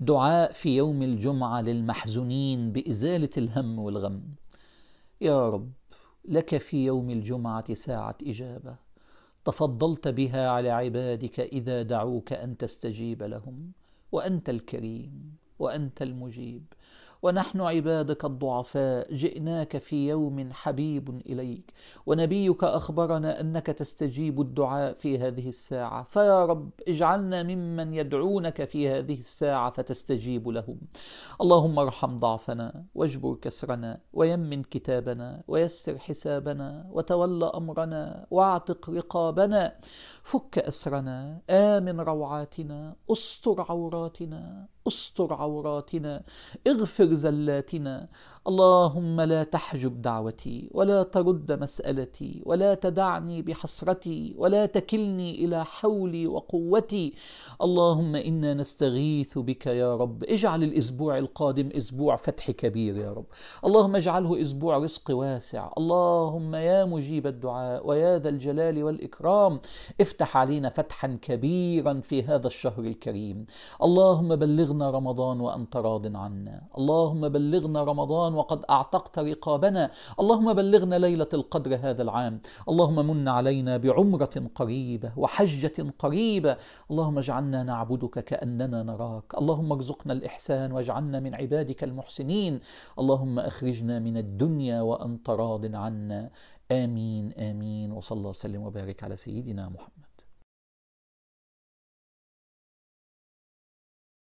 دعاء في يوم الجمعة للمحزونين بإزالة الهم والغم يا رب لك في يوم الجمعة ساعة إجابة تفضلت بها على عبادك إذا دعوك أن تستجيب لهم وأنت الكريم وأنت المجيب ونحن عبادك الضعفاء جئناك في يوم حبيب اليك ونبيك اخبرنا انك تستجيب الدعاء في هذه الساعه فيا رب اجعلنا ممن يدعونك في هذه الساعه فتستجيب لهم اللهم ارحم ضعفنا واجبر كسرنا ويمن كتابنا ويسر حسابنا وتول امرنا واعتق رقابنا فك اسرنا امن روعاتنا استر عوراتنا استر عوراتنا اغفر واغفر زلاتنا اللهم لا تحجب دعوتي ولا ترد مسالتي ولا تدعني بحسرتي ولا تكلني الى حولي وقوتي اللهم انا نستغيث بك يا رب اجعل الاسبوع القادم اسبوع فتح كبير يا رب اللهم اجعله اسبوع رزق واسع اللهم يا مجيب الدعاء ويا ذا الجلال والاكرام افتح علينا فتحا كبيرا في هذا الشهر الكريم اللهم بلغنا رمضان وانت راض عنا اللهم اللهم بلغنا رمضان وقد اعتقت رقابنا اللهم بلغنا ليله القدر هذا العام اللهم من علينا بعمره قريبه وحجه قريبه اللهم اجعلنا نعبدك كاننا نراك اللهم ارزقنا الاحسان واجعلنا من عبادك المحسنين اللهم اخرجنا من الدنيا وانت راض عنا امين امين وصلى وسلم وبارك على سيدنا محمد